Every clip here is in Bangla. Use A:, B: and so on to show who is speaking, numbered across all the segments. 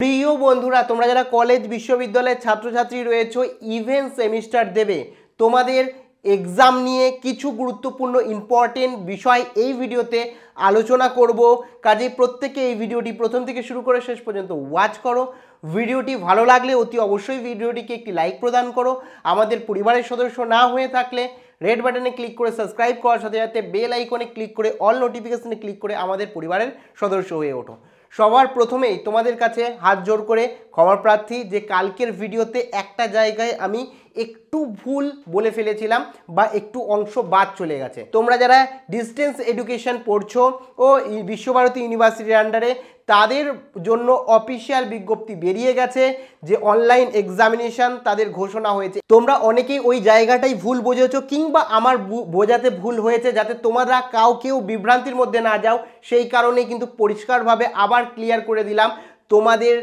A: প্রিয় বন্ধুরা তোমরা যারা কলেজ বিশ্ববিদ্যালয়ের ছাত্রছাত্রী রয়েছে ইভেন্ট সেমিস্টার দেবে তোমাদের এক্সাম নিয়ে কিছু গুরুত্বপূর্ণ ইম্পর্টেন্ট বিষয় এই ভিডিওতে আলোচনা করব কাজেই প্রত্যেকে এই ভিডিওটি প্রথম থেকে শুরু করে শেষ পর্যন্ত ওয়াচ করো ভিডিওটি ভালো লাগলে অতি অবশ্যই ভিডিওটিকে একটি লাইক প্রদান করো আমাদের পরিবারের সদস্য না হয়ে থাকলে রেড বাটনে ক্লিক করে সাবস্ক্রাইব করার সাথে সাথে বেল আইকনে ক্লিক করে অল নোটিফিকেশনে ক্লিক করে আমাদের পরিবারের সদস্য হয়ে ওঠো সবার প্রথমেই তোমাদের কাছে হাত জোর করে ক্ষমা প্রার্থী যে কালকের ভিডিওতে একটা জায়গায় আমি একটু ভুল বলে ফেলেছিলাম বা একটু অংশ বাদ চলে গেছে তোমরা যারা ডিস্টেন্স এডুকেশন পড়ছো ও বিশ্বভারতী ইউনিভার্সিটির আন্ডারে তাদের জন্য অফিসিয়াল বিজ্ঞপ্তি বেরিয়ে গেছে যে অনলাইন এক্সামিনেশান তাদের ঘোষণা হয়েছে তোমরা অনেকেই ওই জায়গাটাই ভুল বোঝেছো কিংবা আমার বোঝাতে ভুল হয়েছে যাতে তোমরা কাউকেও বিভ্রান্তির মধ্যে না যাও সেই কারণে কিন্তু পরিষ্কারভাবে আবার ক্লিয়ার করে দিলাম তোমাদের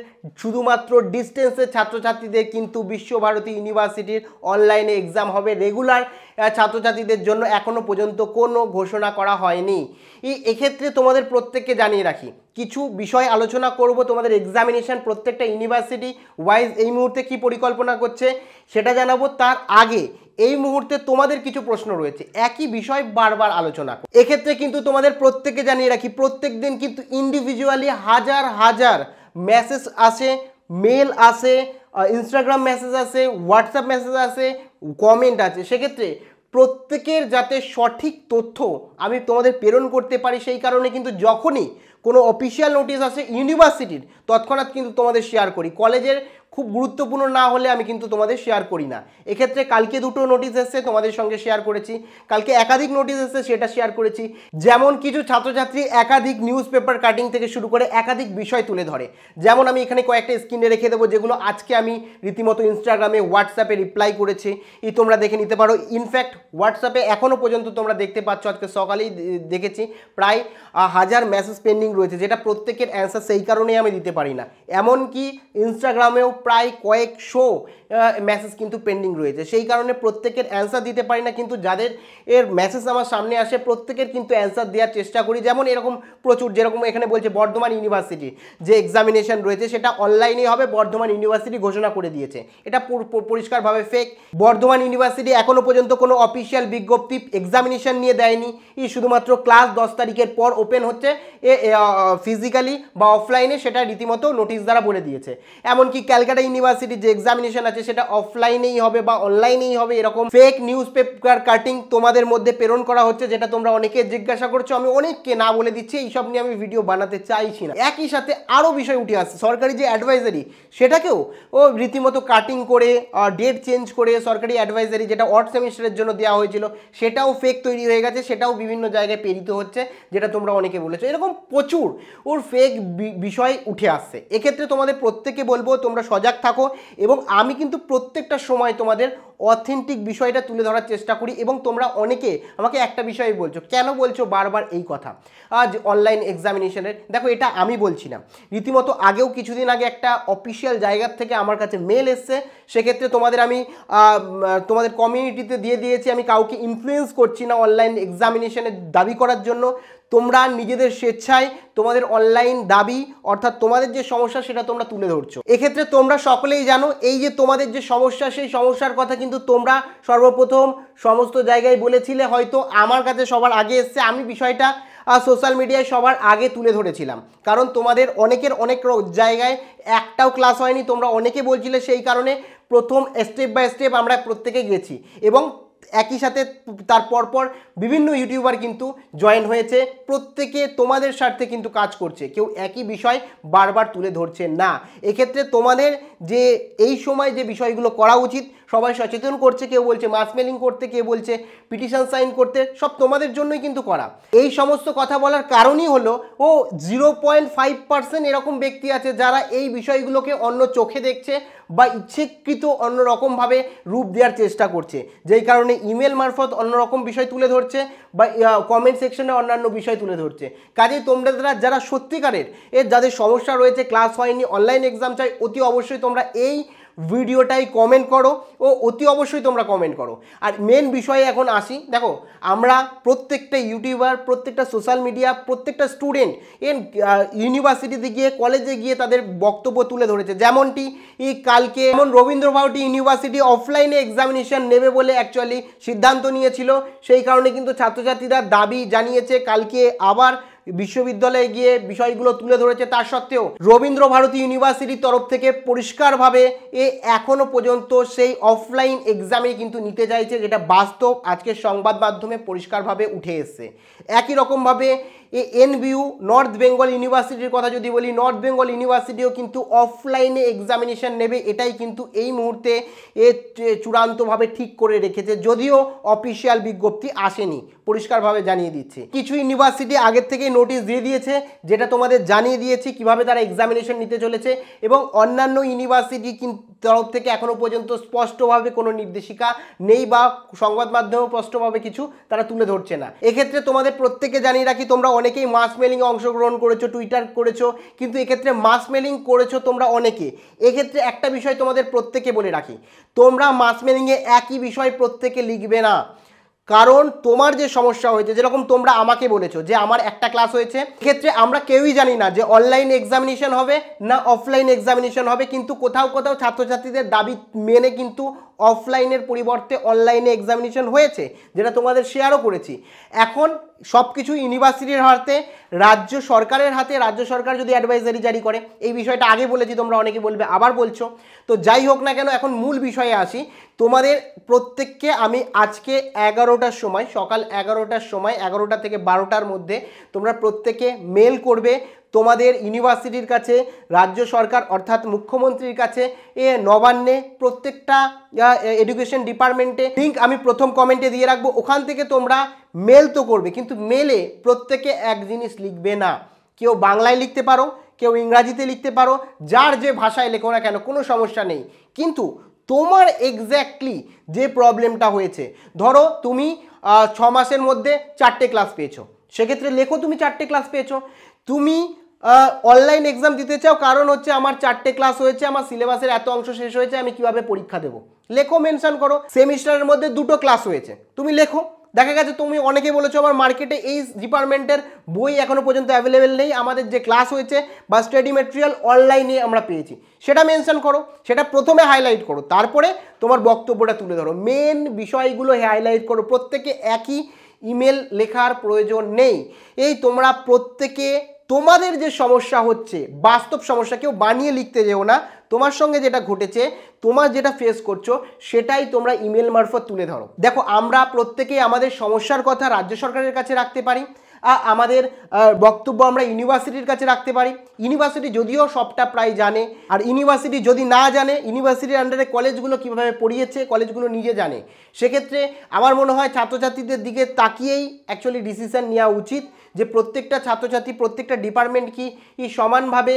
A: শুধুমাত্র ডিস্টেন্সের ছাত্রছাত্রীদের কিন্তু বিশ্বভারতী ইউনিভার্সিটির অনলাইনে এক্সাম হবে রেগুলার ছাত্রছাত্রীদের জন্য এখনও পর্যন্ত কোনো ঘোষণা করা হয়নি এক্ষেত্রে তোমাদের প্রত্যেককে জানিয়ে রাখি কিছু বিষয় আলোচনা করব তোমাদের এক্সামিনেশান প্রত্যেকটা ইউনিভার্সিটি ওয়াইজ এই মুহূর্তে কি পরিকল্পনা করছে সেটা জানাবো তার আগে এই মুহূর্তে তোমাদের কিছু প্রশ্ন রয়েছে একই বিষয় বারবার আলোচনা এক্ষেত্রে কিন্তু তোমাদের প্রত্যেককে জানিয়ে রাখি প্রত্যেক দিন কিন্তু ইন্ডিভিজুয়ালি হাজার হাজার মেসেজ আসে মেল আসে ইনস্টাগ্রাম মেসেজ আসে হোয়াটসঅ্যাপ মেসেজ আসে কমেন্ট আছে সেক্ষেত্রে প্রত্যেকের যাতে সঠিক তথ্য আমি তোমাদের প্রেরণ করতে পারি সেই কারণে কিন্তু যখনই কোনো অফিসিয়াল নোটিশ আসে ইউনিভার্সিটির তৎক্ষণাৎ কিন্তু তোমাদের শেয়ার করি কলেজের খুব গুরুত্বপূর্ণ না হলে আমি কিন্তু তোমাদের শেয়ার করি না এক্ষেত্রে কালকে দুটো নোটিশ এসছে তোমাদের সঙ্গে শেয়ার করেছি কালকে একাধিক নোটিশ এসছে সেটা শেয়ার করেছি যেমন কিছু ছাত্রছাত্রী একাধিক নিউজ পেপার কাটিং থেকে শুরু করে একাধিক বিষয় তুলে ধরে যেমন আমি এখানে কয়েকটা স্ক্রিনে রেখে দেবো যেগুলো আজকে আমি রীতিমতো ইনস্টাগ্রামে হোয়াটসঅ্যাপে রিপ্লাই করেছি ই তোমরা দেখে নিতে পারো ইনফ্যাক্ট হোয়াটসঅ্যাপে এখনও পর্যন্ত তোমরা দেখতে পাচ্ছ আজকে সকালেই দেখেছি প্রায় হাজার মেসেজ পেন্ডিং রয়েছে যেটা প্রত্যেকের অ্যান্সার সেই কারণেই আমি দিতে পারি না এমনকি ইনস্টাগ্রামেও প্রায় কয়েকশো মেসেজ কিন্তু পেন্ডিং রয়েছে সেই কারণে প্রত্যেকের অ্যান্সার দিতে পারি না কিন্তু যাদের এর মেসেজ আমার সামনে আসে প্রত্যেকের কিন্তু অ্যান্সার দেওয়ার চেষ্টা করি যেমন এরকম প্রচুর যেরকম এখানে বলছে বর্ধমান ইউনিভার্সিটি যে এক্সামিনেশন রয়েছে সেটা অনলাইনেই হবে বর্ধমান ইউনিভার্সিটি ঘোষণা করে দিয়েছে এটা পরিষ্কারভাবে ফেক বর্ধমান ইউনিভার্সিটি এখনও পর্যন্ত কোনো অফিসিয়াল বিজ্ঞপ্তি এক্সামিনেশন নিয়ে দেয়নি ই শুধুমাত্র ক্লাস দশ তারিখের পর ওপেন হচ্ছে এ ফিজিক্যালি বা অফলাইনে সেটা রীতিমতো নোটিশ দ্বারা বলে দিয়েছে এমনকি ক্যালকাটা ক্যালকাটা ইউনিভার্সিটি যে এক্সামিনেশন আছে সেটা অফলাইনেই হবে বা অনলাইনেই হবে এরকম ফেক নিউজ পেপার কাটিং তোমাদের মধ্যে প্রেরণ করা হচ্ছে যেটা তোমরা অনেকে জিজ্ঞাসা করছো আমি অনেককে না বলে দিচ্ছি এইসব নিয়ে আমি ভিডিও বানাতে চাইছি না একই সাথে আরও বিষয় উঠে আসছে সরকারি যে অ্যাডভাইজারি সেটাকেও ও রীতিমতো কাটিং করে ডেট চেঞ্জ করে সরকারি অ্যাডভাইজারি যেটা অর্থ সেমিস্টারের জন্য দেওয়া হয়েছিল সেটাও ফেক তৈরি হয়ে গেছে সেটাও বিভিন্ন জায়গায় প্রেরিত হচ্ছে যেটা তোমরা অনেকে বলেছো এরকম প্রচুর ওর ফেক বিষয় উঠে আসছে এক্ষেত্রে তোমাদের প্রত্যেকে বলবো তোমরা সজাগ থাকো এবং আমি কিন্তু প্রত্যেকটা সময় তোমাদের অথেন্টিক বিষয়টা তুলে ধরার চেষ্টা করি এবং তোমরা অনেকে আমাকে একটা বিষয়ে বলছো কেন বলছো বারবার এই কথা আজ অনলাইন এক্সামিনেশনের দেখো এটা আমি বলছি না রীতিমতো আগেও কিছুদিন আগে একটা অফিসিয়াল জায়গার থেকে আমার কাছে মেল এসছে সেক্ষেত্রে তোমাদের আমি তোমাদের কমিউনিটিতে দিয়ে দিয়েছি আমি কাউকে ইনফ্লুয়েস করছি না অনলাইন এক্সামিনেশনের দাবি করার জন্য তোমরা নিজেদের স্বেচ্ছায় তোমাদের অনলাইন দাবি অর্থাৎ তোমাদের যে সমস্যা সেটা তোমরা তুলে ধরছো এক্ষেত্রে তোমরা তোমরা সকলেই জানো এই যে তোমাদের যে সমস্যা সেই সমস্যার কথা কিন্তু তোমরা সর্বপ্রথম সমস্ত জায়গায় বলেছিলে হয়তো আমার কাছে সবার আগে এসছে আমি বিষয়টা সোশ্যাল মিডিয়ায় সবার আগে তুলে ধরেছিলাম কারণ তোমাদের অনেকের অনেক জায়গায় একটাও ক্লাস হয়নি তোমরা অনেকে বলছিলে সেই কারণে প্রথম স্টেপ বাই স্টেপ আমরা প্রত্যেকে গেছি এবং একই সাথে তার পরপর বিভিন্ন ইউটিউবার কিন্তু জয়েন হয়েছে প্রত্যেকে তোমাদের স্বার্থে কিন্তু কাজ করছে কেউ একই বিষয় বারবার তুলে ধরছে না এক্ষেত্রে তোমাদের যে এই সময় যে বিষয়গুলো করা উচিত সবাই সচেতন করছে কেউ বলছে মাস মেলিং করতে কেউ বলছে পিটিশন সাইন করতে সব তোমাদের জন্যই কিন্তু করা এই সমস্ত কথা বলার কারণই হলো ও জিরো পয়েন্ট ফাইভ পার্সেন্ট এরকম ব্যক্তি আছে যারা এই বিষয়গুলোকে অন্য চোখে দেখছে বা ইচ্ছেকৃত অন্যরকমভাবে রূপ দেওয়ার চেষ্টা করছে যেই কারণে ইমেল মারফত অন্যরকম বিষয় তুলে ধরছে বা কমেন্ট সেকশনে অন্যান্য বিষয় তুলে ধরছে কাজেই তোমরা যারা সত্যিকারের এর যাদের সমস্যা রয়েছে ক্লাস হয়নি অনলাইন এক্সাম চাই অতি অবশ্যই তোমরা এই ভিডিওটাই কমেন্ট করো ও অতি অবশ্যই তোমরা কমেন্ট করো আর মেন বিষয়ে এখন আসি দেখো আমরা প্রত্যেকটা ইউটিউবার প্রত্যেকটা সোশ্যাল মিডিয়া প্রত্যেকটা স্টুডেন্ট এন ইউনিভার্সিটিতে গিয়ে কলেজে গিয়ে তাদের বক্তব্য তুলে ধরেছে যেমনটি এই কালকে যেমন রবীন্দ্র ভারতী ইউনিভার্সিটি অফলাইনে এক্সামিনেশান নেবে বলে অ্যাকচুয়ালি সিদ্ধান্ত নিয়েছিল সেই কারণে কিন্তু ছাত্রছাত্রীরা দাবি জানিয়েছে কালকে আবার বিশ্ববিদ্যালয়ে গিয়ে বিষয়গুলো তুলে ধরেছে তার সত্ত্বেও রবীন্দ্র ভারতী ইউনিভার্সিটির তরফ থেকে পরিষ্কারভাবে এ এখনও পর্যন্ত সেই অফলাইন এক্সামে কিন্তু নিতে চাইছে যেটা বাস্তব আজকের সংবাদ মাধ্যমে পরিষ্কারভাবে উঠে এসছে একই রকমভাবে এ এনবিউ নর্থ বেঙ্গল ইউনিভার্সিটির কথা যদি বলি নর্থ বেঙ্গল ইউনিভার্সিটিও কিন্তু অফলাইনে এক্সামিনেশান নেবে এটাই কিন্তু এই মুহূর্তে এ চূড়ান্তভাবে ঠিক করে রেখেছে যদিও অফিসিয়াল বিজ্ঞপ্তি আসেনি পরিষ্কারভাবে জানিয়ে দিচ্ছে কিছু ইউনিভার্সিটি আগের থেকে নোটিশ দিয়ে দিয়েছে যেটা তোমাদের জানিয়ে দিয়েছি কিভাবে তারা এক্সামিনেশন নিতে চলেছে এবং অন্যান্য ইউনিভার্সিটি কিন্তু তরফ থেকে এখনও পর্যন্ত স্পষ্টভাবে কোনো নির্দেশিকা নেই বা সংবাদ মাধ্যমে স্পষ্টভাবে কিছু তারা তুলে ধরছে না এক্ষেত্রে তোমাদের প্রত্যেকে জানিয়ে রাখি তোমরা অনেকেই মাস মেলিংয়ে অংশগ্রহণ করেছো টুইটার করেছো কিন্তু এক্ষেত্রে মাস মেলিং করেছো তোমরা অনেকে এক্ষেত্রে একটা বিষয় তোমাদের প্রত্যেকে বলে রাখি তোমরা মাস মেলিংয়ে একই বিষয় প্রত্যেকে লিখবে না কারণ তোমার যে সমস্যা হয়েছে যেরকম তোমরা আমাকে বলেছো যে আমার একটা ক্লাস হয়েছে ক্ষেত্রে আমরা কেউই জানি না যে অনলাইন এক্সামিনেশন হবে না অফলাইন এক্সামিনেশন হবে কিন্তু কোথাও কোথাও ছাত্রছাত্রীদের দাবি মেনে কিন্তু অফলাইনের পরিবর্তে অনলাইনে এক্সামিনেশন হয়েছে যেটা তোমাদের শেয়ারও করেছি এখন সব কিছু ইউনিভার্সিটির হাতে রাজ্য সরকারের হাতে রাজ্য সরকার যদি অ্যাডভাইজারি জারি করে এই বিষয়টা আগে বলেছি তোমরা অনেকে বলবে আবার বলছো তো যাই হোক না কেন এখন মূল বিষয়ে আসি তোমাদের প্রত্যেককে আমি আজকে এগারোটার সময় সকাল এগারোটার সময় এগারোটা থেকে বারোটার মধ্যে তোমরা প্রত্যেকে মেল করবে তোমাদের ইউনিভার্সিটির কাছে রাজ্য সরকার অর্থাৎ মুখ্যমন্ত্রীর কাছে এ নবান্নে প্রত্যেকটা এডুকেশন ডিপার্টমেন্টে লিঙ্ক আমি প্রথম কমেন্টে দিয়ে রাখবো ওখান থেকে তোমরা মেল তো করবে কিন্তু মেলে প্রত্যেকে এক জিনিস লিখবে না কেউ বাংলায় লিখতে পারো কেউ ইংরাজিতে লিখতে পারো যার যে ভাষায় লেখো না কেন কোনো সমস্যা নেই কিন্তু তোমার এক্স্যাক্টলি যে প্রবলেমটা হয়েছে ধরো তুমি ছ মাসের মধ্যে চারটে ক্লাস পেয়েছো সেক্ষেত্রে লেখো তুমি চারটে ক্লাস পেয়েছো তুমি অনলাইন এক্সাম দিতে চাও কারণ হচ্ছে আমার চারটে ক্লাস হয়েছে আমার সিলেবাসের এত অংশ শেষ হয়েছে আমি কিভাবে পরীক্ষা দেবো লেখো মেনশন করো সেমিস্টারের মধ্যে দুটো ক্লাস হয়েছে তুমি লেখো দেখা গেছে তুমি অনেকে বলেছো আমার মার্কেটে এই ডিপার্টমেন্টের বই এখনও পর্যন্ত অ্যাভেলেবেল নেই আমাদের যে ক্লাস হয়েছে বা স্টাডি মেটেরিয়াল অনলাইনে আমরা পেয়েছি সেটা মেনশন করো সেটা প্রথমে হাইলাইট করো তারপরে তোমার বক্তব্যটা তুলে ধরো মেন বিষয়গুলো হাইলাইট করো প্রত্যেকে একই ইমেল লেখার প্রয়োজন নেই এই তোমরা প্রত্যেকে তোমাদের যে সমস্যা হচ্ছে বাস্তব সমস্যা কেউ বানিয়ে লিখতে যেও না তোমার সঙ্গে যেটা ঘটেছে তোমার যেটা ফেস করছো সেটাই তোমরা ইমেল মারফত তুলে ধরো দেখো আমরা প্রত্যেকেই আমাদের সমস্যার কথা রাজ্য সরকারের কাছে রাখতে পারি আমাদের বক্তব্য আমরা ইউনিভার্সিটির কাছে রাখতে পারি ইউনিভার্সিটি যদিও সবটা প্রায় জানে আর ইউনিভার্সিটি যদি না জানে ইউনিভার্সিটির আন্ডারে কলেজগুলো কীভাবে পড়িয়েছে কলেজগুলো নিজে জানে সেক্ষেত্রে আমার মনে হয় ছাত্রছাত্রীদের দিকে তাকিয়েই অ্যাকচুয়ালি ডিসিশান নেওয়া উচিত যে প্রত্যেকটা ছাত্রছাত্রী প্রত্যেকটা ডিপার্টমেন্ট কি সমানভাবে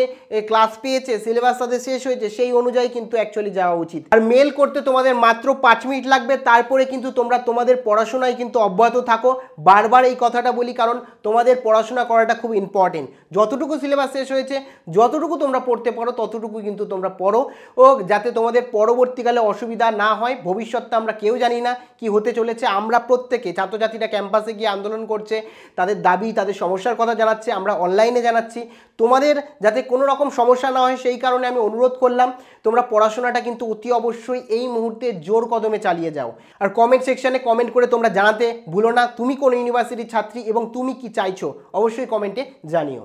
A: ক্লাস পেয়েছে সিলেবাস তাদের শেষ হয়েছে সেই অনুযায়ী কিন্তু অ্যাকচুয়ালি যাওয়া উচিত আর মেল করতে তোমাদের মাত্র পাঁচ মিনিট লাগবে তারপরে কিন্তু তোমরা তোমাদের পড়াশোনায় কিন্তু অব্যাহত থাকো বারবার এই কথাটা বলি কারণ তোমাদের পড়াশোনা করাটা খুব ইম্পর্টেন্ট যতটুকু সিলেবাস শেষ হয়েছে যতটুকু তোমরা পড়তে পারো ততটুকু কিন্তু তোমরা পড়ো ও যাতে তোমাদের পরবর্তীকালে অসুবিধা না হয় ভবিষ্যৎটা আমরা কেউ জানি না কি হতে চলেছে আমরা প্রত্যেকে ছাত্রছাত্রীরা ক্যাম্পাসে গিয়ে আন্দোলন করছে তাদের দাবি তাদের সমস্যার কথা জানাচ্ছে আমরা অনলাইনে জানাচ্ছি তোমাদের যাতে কোনো রকম সমস্যা না হয় সেই কারণে আমি অনুরোধ করলাম তোমরা পড়াশোনাটা কিন্তু অতি অবশ্যই এই মুহূর্তে জোর কদমে চালিয়ে যাও আর কমেন্ট সেকশানে কমেন্ট করে তোমরা জানাতে ভুলো না তুমি কোন ইউনিভার্সিটির ছাত্রী এবং তুমি কি চাইছো অবশ্যই কমেন্টে জানিও